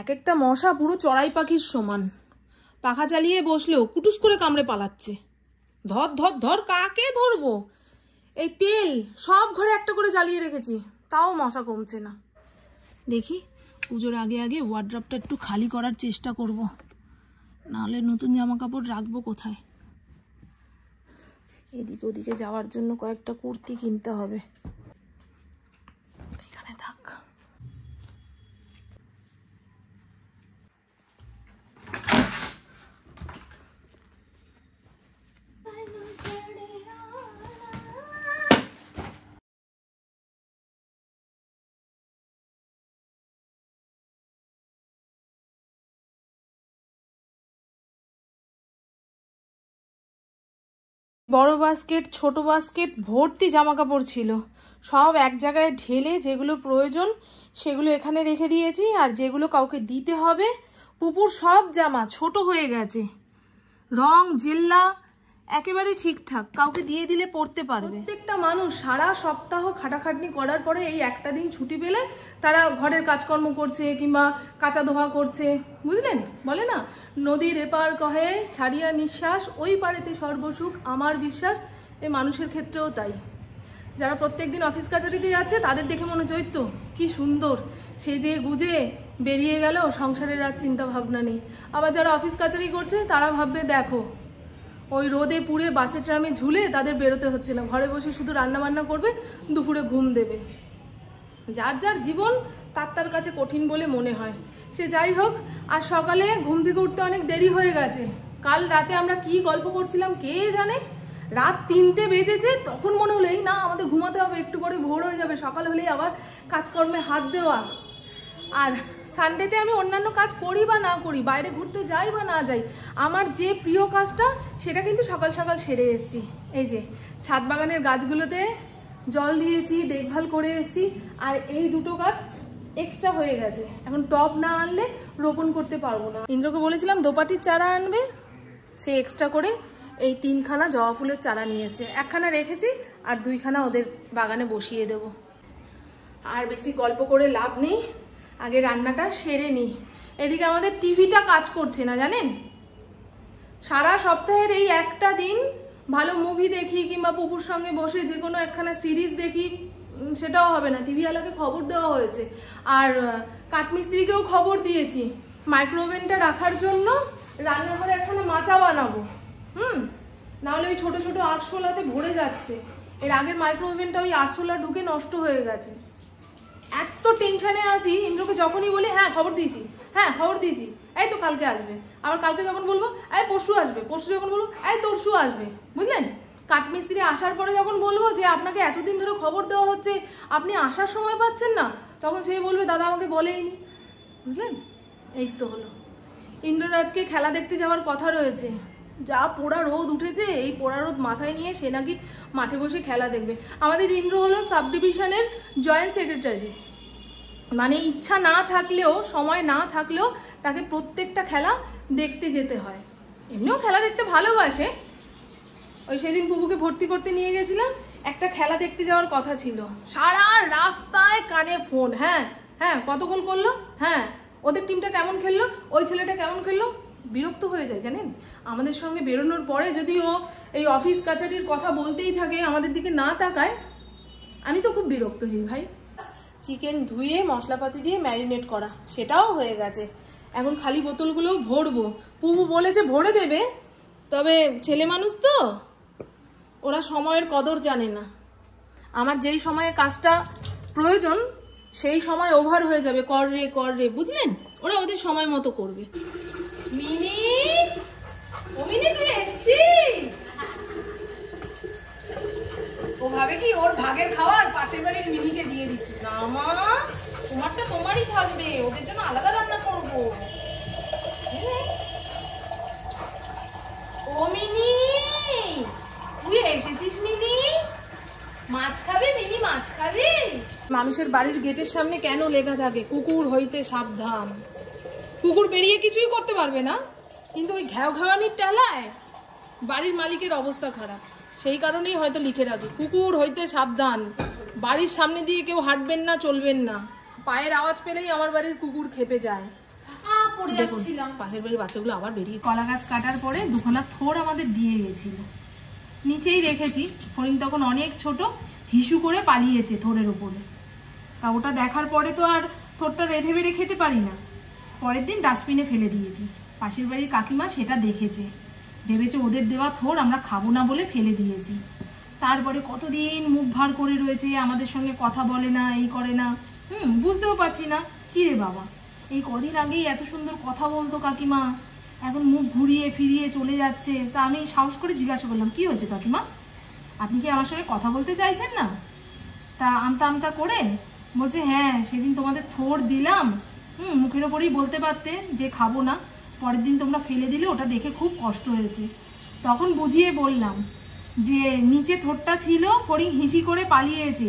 এক একটা মশা পুরো চড়াই পাখির সমান পাখা চালিয়ে বসলেও কুটুস করে কামড়ে পালাচ্ছে ধর ধর ধর কাকে ধরবো এই তেল সব ঘরে একটা করে জ্বালিয়ে রেখেছি তাও মশা কমছে না দেখি পুজোর আগে আগে ওয়ার্ড্রপটা একটু খালি করার চেষ্টা করব। নাহলে নতুন জামা কাপড় রাখবো কোথায় এদিকে ওদিকে যাওয়ার জন্য কয়েকটা কুর্তি কিনতে হবে বড় বাস্কেট ছোট বাস্কেট ভর্তি জামা কাপড় ছিল সব এক জায়গায় ঢেলে যেগুলো প্রয়োজন সেগুলো এখানে রেখে দিয়েছি আর যেগুলো কাউকে দিতে হবে পুপুর সব জামা ছোট হয়ে গেছে রং জেল্লা একেবারে ঠিকঠাক কাউকে দিয়ে দিলে পড়তে পারবে প্রত্যেকটা মানুষ সারা সপ্তাহ খাটাখাটনি করার পরে এই একটা দিন ছুটি পেলে তারা ঘরের কাজকর্ম করছে কিংবা কাঁচা ধোয়া করছে বুঝলেন বলে না নদীর এপার কহে ছাড়িয়া নিঃশ্বাস ওই পাড়েতে সর্বসুখ আমার বিশ্বাস এ মানুষের ক্ষেত্রেও তাই যারা প্রত্যেক দিন অফিস কাছারিতে যাচ্ছে তাদের দেখে মনে হয় তো কী সুন্দর সেজে গুজে বেরিয়ে গেল সংসারের আর চিন্তা ভাবনা নেই আবার যারা অফিস কাছারি করছে তারা ভাববে দেখো ওই রোদে পুড়ে বাসে ট্রামে ঝুলে তাদের বেরোতে হচ্ছে না ঘরে বসে শুধু রান্না বান্না করবে দুপুরে ঘুম দেবে যার যার জীবন তার তার কাছে কঠিন বলে মনে হয় সে যাই হোক আর সকালে ঘুম থেকে উঠতে অনেক দেরি হয়ে গেছে কাল রাতে আমরা কি গল্প করছিলাম কে জানে রাত তিনটে বেজেছে তখন মনে হলেই এই না আমাদের ঘুমাতে হবে একটু পরে ভোর হয়ে যাবে সকাল হলেই আবার কাজকর্মে হাত দেওয়া আর সানডেতে আমি অন্যান্য কাজ করি বা না করি বাইরে ঘুরতে যাই বা না যাই আমার যে প্রিয় কাজটা সেটা কিন্তু সকাল সকাল সেরে এসেছি এই যে ছাদ বাগানের গাছগুলোতে জল দিয়েছি দেখভাল করে এসেছি আর এই দুটো গাছ এক্সট্রা হয়ে গেছে এখন টপ না আনলে রোপণ করতে পারবো না ইন্দ্রকে বলেছিলাম দোপাটির চারা আনবে সে এক্সট্রা করে এই তিনখানা জবা ফুলের চারা নিয়েছে একখানা রেখেছি আর দুইখানা ওদের বাগানে বসিয়ে দেব আর বেশি গল্প করে লাভ নেই আগে রান্নাটা সেরে নিই এদিকে আমাদের টিভিটা কাজ করছে না জানেন সারা সপ্তাহের এই একটা দিন ভালো মুভি দেখি কিংবা পুকুর সঙ্গে বসে যে কোনো একখানা সিরিজ দেখি সেটাও হবে না টিভিওয়ালাকে খবর দেওয়া হয়েছে আর কাঠমিস্ত্রিকেও খবর দিয়েছি মাইক্রোওভেনটা রাখার জন্য রান্নাঘরে একখানা মাচা বানাবো হুম নাহলে ওই ছোটো ছোটো আরশোলাতে ভরে যাচ্ছে এর আগের মাইক্রোওভেনটা ওই আরশোলা ঢুকে নষ্ট হয়ে গেছে এত টেনশানে আছি ইন্দ্রকে যখনই বলি হ্যাঁ খবর দিয়েছি হ্যাঁ খবর দিয়েছি এই তো কালকে আসবে আবার কালকে যখন বলবো এই পরশু আসবে পরশু যখন বলবো এই তরশু আসবে বুঝলেন কাঠমিস্ত্রি আসার পরে যখন বলবো যে আপনাকে এতদিন ধরে খবর দেওয়া হচ্ছে আপনি আসার সময় পাচ্ছেন না তখন সে বলবে দাদা আমাকে বলেইনি বুঝলেন এই তো হলো ইন্দ্ররাজকে খেলা দেখতে যাওয়ার কথা রয়েছে যা পোড়া রোদ উঠেছে এই পোড়া রোদ মাথায় নিয়ে সে নাকি মাঠে বসে খেলা দেখবে আমাদের ইন্দ্র হলো সাব ডিভিশনের জয়েন্ট সেক্রেটারি মানে ইচ্ছা না থাকলেও সময় না থাকলেও তাকে প্রত্যেকটা খেলা দেখতে যেতে হয় এমনিও খেলা দেখতে ভালোবাসে ওই সেদিন পুবুকে ভর্তি করতে নিয়ে গেছিলাম একটা খেলা দেখতে যাওয়ার কথা ছিল সারা রাস্তায় কানে ফোন হ্যাঁ হ্যাঁ কত গোল করলো হ্যাঁ ওদের টিমটা কেমন খেললো ওই ছেলেটা কেমন খেললো বিরক্ত হয়ে যায় জানেন আমাদের সঙ্গে বেরোনোর পরে যদি ও এই অফিস কাছারির কথা বলতেই থাকে আমাদের দিকে না তাকায় আমি তো খুব বিরক্ত হই ভাই চিকেন ধুয়ে মশলাপাতি দিয়ে ম্যারিনেট করা সেটাও হয়ে গেছে এখন খালি বোতলগুলো ভরবো পুবু বলেছে ভরে দেবে তবে ছেলে মানুষ তো ওরা সময়ের কদর জানে না আমার যেই সময়ে কাজটা প্রয়োজন সেই সময় ওভার হয়ে যাবে কর রে কর রে বুঝলেন ওরা ওদের সময় মতো করবে মিনি ও মিনি তুই এসছিস ও ভাবে কি ওর ভাগের খাওয়ার পাশের বাড়ির মিনিকে দিয়ে দিচ্ছি না মা তোমারটা তোমারই থাকবে ওদের জন্য আলাদা রান্না করবো হ্যাঁ? ও মিনি তুই এসেছিস মিনি মাছ খাবে মিনি মাছ খাবে মানুষের বাড়ির গেটের সামনে কেন লেখা থাকে কুকুর হইতে সাবধান কুকুর বেরিয়ে কিছুই করতে পারবে না কিন্তু ওই ঘ্যাও ঘ্যাওয়ানির টেলায় বাড়ির মালিকের অবস্থা খারাপ সেই কারণেই হয়তো লিখে রাখি কুকুর হইতে সাবধান বাড়ির সামনে দিয়ে কেউ হাঁটবেন না চলবেন না পায়ের আওয়াজ পেলেই আমার বাড়ির কুকুর খেপে যায় পাশের বাড়ির বাচ্চাগুলো আবার বেরিয়ে কলা গাছ কাটার পরে দুখানা থোর আমাদের দিয়ে গেছিল নিচেই রেখেছি ফড়িং তখন অনেক ছোট হিসু করে পালিয়েছে থোরের উপরে তা ওটা দেখার পরে তো আর থোরটা রেঁধে বেড়ে খেতে পারি না পরের দিন ডাস্টবিনে ফেলে দিয়েছি পাশের বাড়ির কাকিমা সেটা দেখেছে ভেবেছে ওদের দেওয়া থোর আমরা খাবো না বলে ফেলে দিয়েছি তারপরে কতদিন মুখ ভার করে রয়েছে আমাদের সঙ্গে কথা বলে না এই করে না হুম বুঝতেও পারছি না কী রে বাবা এই কদিন আগেই এত সুন্দর কথা বলতো কাকিমা এখন মুখ ঘুরিয়ে ফিরিয়ে চলে যাচ্ছে তা আমি সাহস করে জিজ্ঞাসা করলাম কি হয়েছে কাকিমা আপনি কি আমার সঙ্গে কথা বলতে চাইছেন না তা আমতা আমতা করে বলছে হ্যাঁ সেদিন তোমাদের থোর দিলাম হুম মুখের ওপরেই বলতে পারতে যে খাবো না পরের দিন তোমরা ফেলে দিলে ওটা দেখে খুব কষ্ট হয়েছে তখন বুঝিয়ে বললাম যে নিচে ঠোঁটটা ছিল ফরিং হিসি করে পালিয়েছে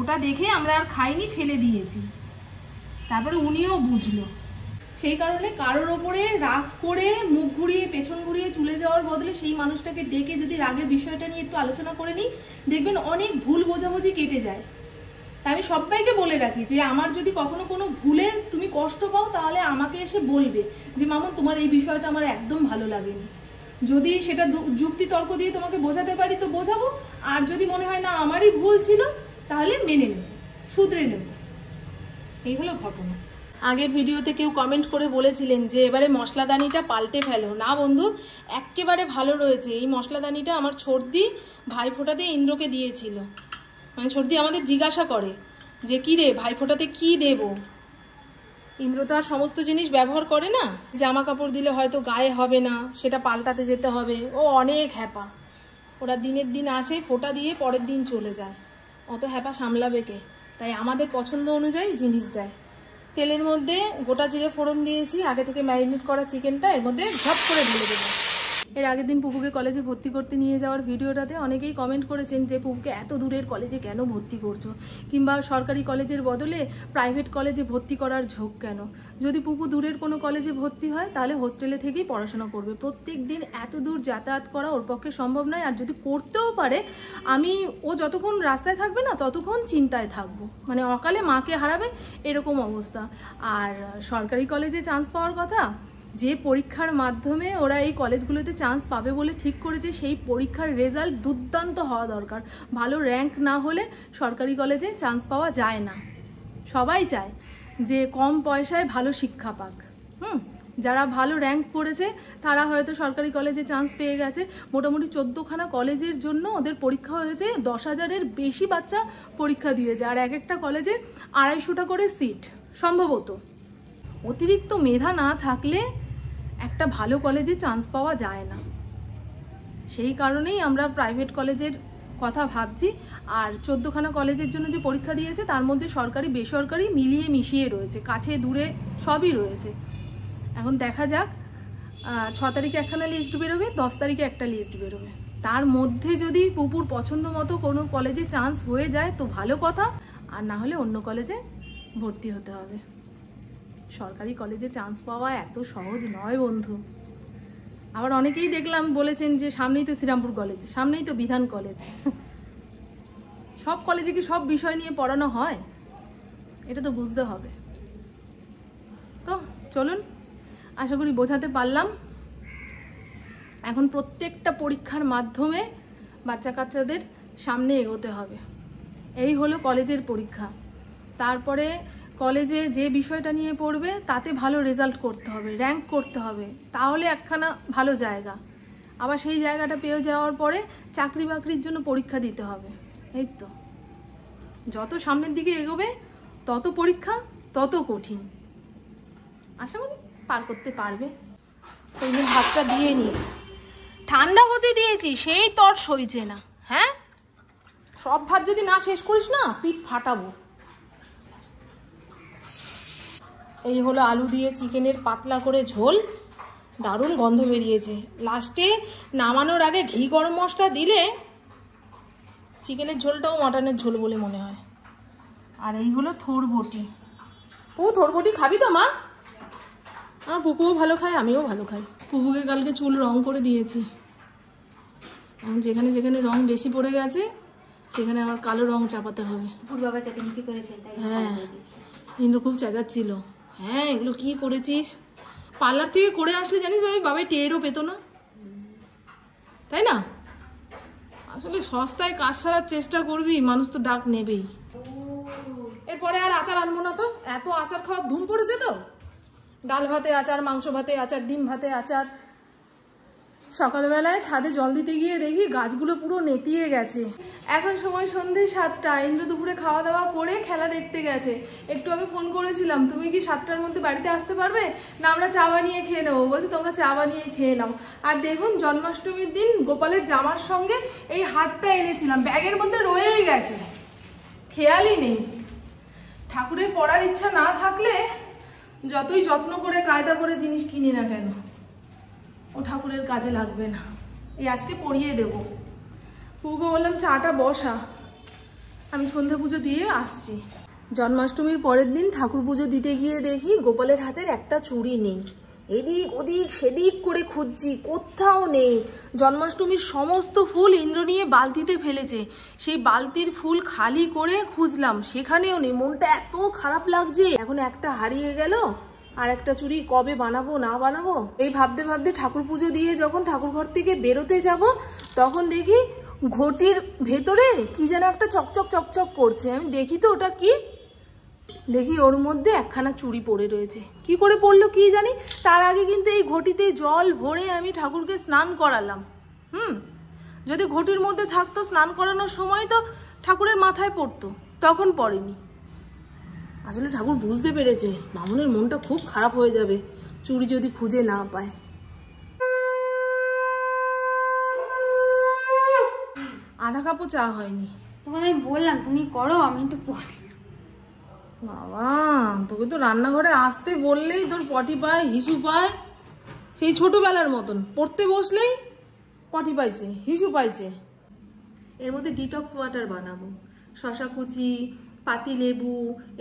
ওটা দেখে আমরা আর খাইনি ফেলে দিয়েছি তারপরে উনিও বুঝলো সেই কারণে কারোর ওপরে রাগ করে মুখ ঘুরিয়ে পেছন ঘুরিয়ে চলে যাওয়ার বদলে সেই মানুষটাকে ডেকে যদি রাগের বিষয়টা নিয়ে একটু আলোচনা করে নিই দেখবেন অনেক ভুল বোঝাবুঝি কেটে যায় তা আমি সবাইকে বলে রাখি যে আমার যদি কখনো কোনো ভুলে তুমি কষ্ট পাও তাহলে আমাকে এসে বলবে যে মামন তোমার এই বিষয়টা আমার একদম ভালো লাগেনি যদি সেটা যুক্তি তর্ক দিয়ে তোমাকে বোঝাতে পারি তো বোঝাবো আর যদি মনে হয় না আমারই ভুল ছিল তাহলে মেনে নেব শুধরে নেব এই হলো ঘটনা আগের ভিডিওতে কেউ কমেন্ট করে বলেছিলেন যে এবারে মশলাদানিটা পাল্টে ফেলো না বন্ধু একেবারে ভালো রয়েছে এই মশলাদানিটা আমার ছর্দি ভাইফোঁটাতে ইন্দ্রকে দিয়েছিল মানে সর্দি আমাদের জিজ্ঞাসা করে যে কী রে ভাইফোঁটাতে কি দেব ইন্দ্র তো আর সমস্ত জিনিস ব্যবহার করে না জামা কাপড় দিলে হয়তো গায়ে হবে না সেটা পাল্টাতে যেতে হবে ও অনেক হ্যাপা ওরা দিনের দিন আসে ফোটা দিয়ে পরের দিন চলে যায় অত হ্যাপা সামলাবে কে তাই আমাদের পছন্দ অনুযায়ী জিনিস দেয় তেলের মধ্যে গোটা জিরে ফোড়ন দিয়েছি আগে থেকে ম্যারিনেট করা চিকেনটা এর মধ্যে ঝপ করে ঢেলে দেবো এর আগের দিন পুপুকে কলেজে ভর্তি করতে নিয়ে যাওয়ার ভিডিওটাতে অনেকেই কমেন্ট করেছেন যে পুপুকে এত দূরের কলেজে কেন ভর্তি করছো কিংবা সরকারি কলেজের বদলে প্রাইভেট কলেজে ভর্তি করার ঝোঁক কেন যদি পুপু দূরের কোনো কলেজে ভর্তি হয় তাহলে হোস্টেলে থেকেই পড়াশোনা করবে প্রত্যেক দিন এত দূর যাতায়াত করা ওর পক্ষে সম্ভব নয় আর যদি করতেও পারে আমি ও যতক্ষণ রাস্তায় থাকবে না ততক্ষণ চিন্তায় থাকবো মানে অকালে মাকে হারাবে এরকম অবস্থা আর সরকারি কলেজে চান্স পাওয়ার কথা যে পরীক্ষার মাধ্যমে ওরা এই কলেজগুলোতে চান্স পাবে বলে ঠিক করেছে সেই পরীক্ষার রেজাল্ট দুর্দান্ত হওয়া দরকার ভালো র্যাঙ্ক না হলে সরকারি কলেজে চান্স পাওয়া যায় না সবাই চায় যে কম পয়সায় ভালো শিক্ষা পাক হুম যারা ভালো র্যাঙ্ক করেছে তারা হয়তো সরকারি কলেজে চান্স পেয়ে গেছে মোটামুটি চোদ্দোখানা কলেজের জন্য ওদের পরীক্ষা হয়েছে দশ হাজারের বেশি বাচ্চা পরীক্ষা দিয়েছে আর এক একটা কলেজে আড়াইশোটা করে সিট সম্ভবত অতিরিক্ত মেধা না থাকলে একটা ভালো কলেজে চান্স পাওয়া যায় না সেই কারণেই আমরা প্রাইভেট কলেজের কথা ভাবছি আর চোদ্দোখানা কলেজের জন্য যে পরীক্ষা দিয়েছে তার মধ্যে সরকারি বেসরকারি মিলিয়ে মিশিয়ে রয়েছে কাছে দূরে সবই রয়েছে এখন দেখা যাক ছ তারিখে একখানা লিস্ট বেরোবে দশ তারিখে একটা লিস্ট বেরোবে তার মধ্যে যদি পুপুর পছন্দ মতো কোনো কলেজে চান্স হয়ে যায় তো ভালো কথা আর না হলে অন্য কলেজে ভর্তি হতে হবে সরকারি কলেজে চান্স পাওয়া এত সহজ নয় বন্ধু আবার অনেকেই দেখলাম বলেছেন যে সামনেই তো শ্রীরামপুর কলেজ সামনেই তো বিধান কলেজ সব কলেজে কি সব বিষয় নিয়ে পড়ানো হয় এটা তো বুঝতে হবে তো চলুন আশা করি বোঝাতে পারলাম এখন প্রত্যেকটা পরীক্ষার মাধ্যমে বাচ্চা কাচ্চাদের সামনে এগোতে হবে এই হলো কলেজের পরীক্ষা তারপরে কলেজে যে বিষয়টা নিয়ে পড়বে তাতে ভালো রেজাল্ট করতে হবে র্যাঙ্ক করতে হবে তাহলে একখানা ভালো জায়গা আবার সেই জায়গাটা পেয়ে যাওয়ার পরে চাকরি বাকরির জন্য পরীক্ষা দিতে হবে এই তো যত সামনের দিকে এগোবে তত পরীক্ষা তত কঠিন আশা করি পার করতে পারবে তুমি ভাতটা দিয়ে নিয়ে ঠান্ডা হতে দিয়েছি সেই তর সইছে না হ্যাঁ সব ভাত যদি না শেষ করিস না পিঠ ফাটাবো এই হলো আলু দিয়ে চিকেনের পাতলা করে ঝোল দারুণ গন্ধ বেরিয়েছে লাস্টে নামানোর আগে ঘি গরম মশলা দিলে চিকেনের ঝোলটাও মটনের ঝোল বলে মনে হয় আর এই হলো বটি পু বটি খাবি তো মা আমার পুকুও ভালো খায় আমিও ভালো খাই পুকুকে কালকে চুল রং করে দিয়েছি যেখানে যেখানে রং বেশি পড়ে গেছে সেখানে আমার কালো রং চাপাতে হবে হ্যাঁ ইন্দ্র খুব চেঁচাচ্ছিল হ্যাঁ এগুলো কি করেছিস পার্লার থেকে করে আসলে জানিস ভাই বাবাই টেরও পেতো না তাই না আসলে সস্তায় কাজ সারার চেষ্টা করবি মানুষ তো ডাক নেবেই এরপরে আর আচার আনবো না তো এত আচার খাওয়ার ধুম পড়েছে তো ডাল ভাতে আচার মাংস ভাতে আচার ডিম ভাতে আচার সকালবেলায় ছাদে জল দিতে গিয়ে দেখি গাছগুলো পুরো নেতিয়ে গেছে এখন সময় সন্ধে সাতটা ইন্দ্র দুপুরে খাওয়া দাওয়া করে খেলা দেখতে গেছে একটু আগে ফোন করেছিলাম তুমি কি সাতটার মধ্যে বাড়িতে আসতে পারবে না আমরা চা বানিয়ে খেয়ে নেবো বলছি তোমরা চা বানিয়ে খেয়ে নাও আর দেখুন জন্মাষ্টমীর দিন গোপালের জামার সঙ্গে এই হাতটা এনেছিলাম ব্যাগের মধ্যে রয়েই গেছে খেয়ালই নেই ঠাকুরের পড়ার ইচ্ছা না থাকলে যতই যত্ন করে কায়দা করে জিনিস কিনি না কেন ও ঠাকুরের কাজে লাগবে না এই আজকে পরিয়ে দেব পুকুকে বললাম চাটা বসা আমি সন্ধ্যা পুজো দিয়ে আসছি জন্মাষ্টমীর পরের দিন ঠাকুর পুজো দিতে গিয়ে দেখি গোপালের হাতের একটা চুড়ি নেই এদিক ওদিক সেদিক করে খুঁজছি কোথাও নেই জন্মাষ্টমীর সমস্ত ফুল ইন্দ্র নিয়ে বালতিতে ফেলেছে সেই বালতির ফুল খালি করে খুঁজলাম সেখানেও নেই মনটা এত খারাপ লাগছে এখন একটা হারিয়ে গেল আর একটা চুড়ি কবে বানাবো না বানাবো এই ভাবতে ভাবতে ঠাকুর পুজো দিয়ে যখন ঠাকুর ঘর থেকে বেরোতে যাব তখন দেখি ঘটির ভেতরে কি যেন একটা চকচক চকচক করছে আমি দেখি তো ওটা কি দেখি ওর মধ্যে একখানা চুড়ি পড়ে রয়েছে কি করে পড়লো কি জানি তার আগে কিন্তু এই ঘটিতে জল ভরে আমি ঠাকুরকে স্নান করালাম হুম যদি ঘটির মধ্যে থাকতো স্নান করানোর সময় তো ঠাকুরের মাথায় পড়তো তখন পড়েনি আসলে ঠাকুর বুঝতে পেরেছে মামনের মনটা খুব খারাপ হয়ে যাবে চুরি যদি খুঁজে না পায় আধা কাপও চা হয়নি তোমাকে আমি বললাম তুমি করো আমি একটু পটি বাবা তোকে তো রান্নাঘরে আসতে বললেই তোর পটি পায় হিসু পায় সেই ছোটবেলার মতন পড়তে বসলেই পটি পাইছে হিসু পাইছে এর মধ্যে ডিটক্স ওয়াটার বানাবো শশা কুচি পাতি লেবু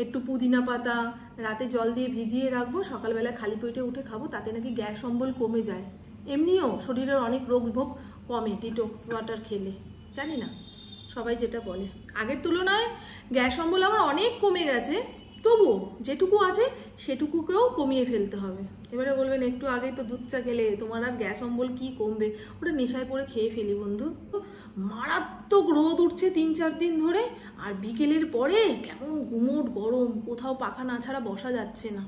একটু পুদিনা পাতা রাতে জল দিয়ে ভিজিয়ে রাখবো সকালবেলা খালি পেটে উঠে খাবো তাতে নাকি গ্যাস অম্বল কমে যায় এমনিও শরীরের অনেক রোগ ভোগ কমে ডিটক্স ওয়াটার খেলে জানি না সবাই যেটা বলে আগের তুলনায় গ্যাস অম্বল আমার অনেক কমে গেছে তবু যেটুকু আছে সেটুকুকেও কমিয়ে ফেলতে হবে এবারে বলবেন একটু আগেই তো দুধ চা খেলে তোমার আর গ্যাস অম্বল কি কমবে ওটা নেশায় পরে খেয়ে ফেলি বন্ধু মারাত্মক রোদ উঠছে তিন চার দিন ধরে আর বিকেলের পরে কেমন গুমোট গরম কোথাও পাখা না ছাড়া বসা যাচ্ছে না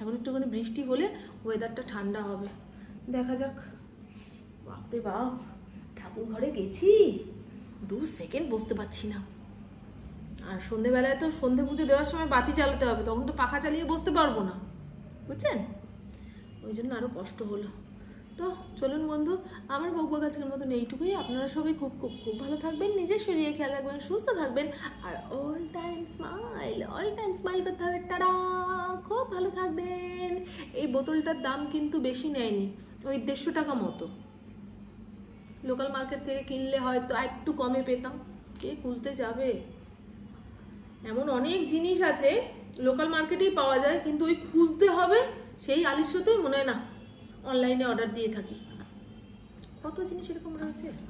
এখন একটুখানি বৃষ্টি হলে ওয়েদারটা ঠান্ডা হবে দেখা যাক বাপরে বাপ ঠাকুর ঘরে গেছি দু সেকেন্ড বসতে পারছি না আর সন্ধেবেলায় তো সন্ধে পুজো দেওয়ার সময় বাতি চালাতে হবে তখন তো পাখা চালিয়ে বসতে পারবো না বুঝছেন ওই জন্য আরও কষ্ট হলো তো চলুন বন্ধু আমার বকবক আজকের মতন এইটুকুই আপনারা সবাই খুব খুব খুব ভালো থাকবেন নিজের শরীরে খেয়াল রাখবেন সুস্থ থাকবেন আর all time smile all time smile করতে হবে টাটা খুব ভালো থাকবেন এই বোতলটার দাম কিন্তু বেশি নেয়নি ওই দেড়শো টাকা মতো লোকাল মার্কেট থেকে কিনলে হয়তো একটু কমে পেতাম কে খুঁজতে যাবে এমন অনেক জিনিস আছে লোকাল মার্কেটেই পাওয়া যায় কিন্তু ওই খুঁজতে হবে সেই আলিশ্যতেই মনে হয় না অনলাইনে অর্ডার দিয়ে থাকি কত জিনিস এরকম রয়েছে